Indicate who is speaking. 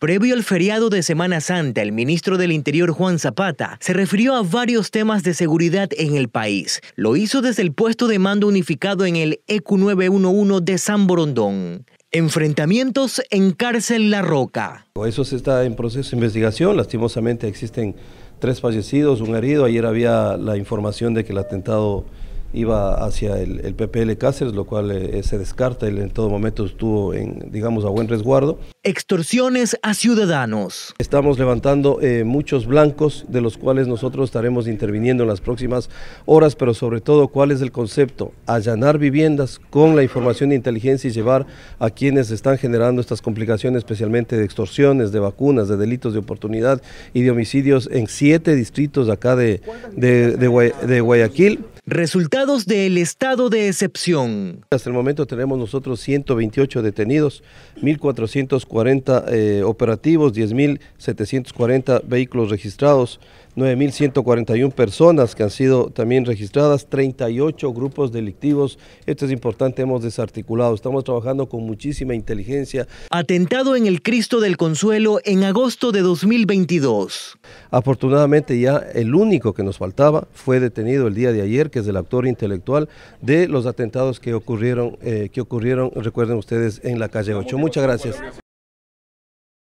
Speaker 1: Previo al feriado de Semana Santa, el ministro del Interior Juan Zapata se refirió a varios temas de seguridad en el país. Lo hizo desde el puesto de mando unificado en el EQ911 de San Borondón. Enfrentamientos en cárcel La Roca.
Speaker 2: Eso se está en proceso de investigación. Lastimosamente existen tres fallecidos, un herido. Ayer había la información de que el atentado iba hacia el, PPL Cáceres, lo cual eh, se descarta, él en todo momento estuvo, en, digamos, a buen resguardo. Extorsiones
Speaker 1: a ciudadanos.
Speaker 2: Estamos levantando eh, muchos blancos, de los cuales nosotros estaremos interviniendo en las próximas horas, pero sobre todo, ¿cuál es el concepto? Allanar viviendas con la información de inteligencia y llevar a quienes están generando estas complicaciones, especialmente de extorsiones, de vacunas, de delitos de oportunidad y de homicidios en siete distritos acá de, de Guayaquil. Resultados del estado de excepción. Hasta el momento tenemos nosotros 128 detenidos, 1.440 eh, operativos, 10.740 vehículos registrados, 9.141 personas que han sido también registradas, 38 grupos delictivos. Esto es importante, hemos desarticulado. Estamos trabajando con muchísima inteligencia.
Speaker 1: Atentado en el Cristo del
Speaker 2: Consuelo en agosto de 2022. Afortunadamente ya el único que nos faltaba fue detenido el día de ayer, que del actor intelectual de los atentados que ocurrieron,
Speaker 1: eh, que ocurrieron, recuerden ustedes, en la calle 8. Muchas gracias.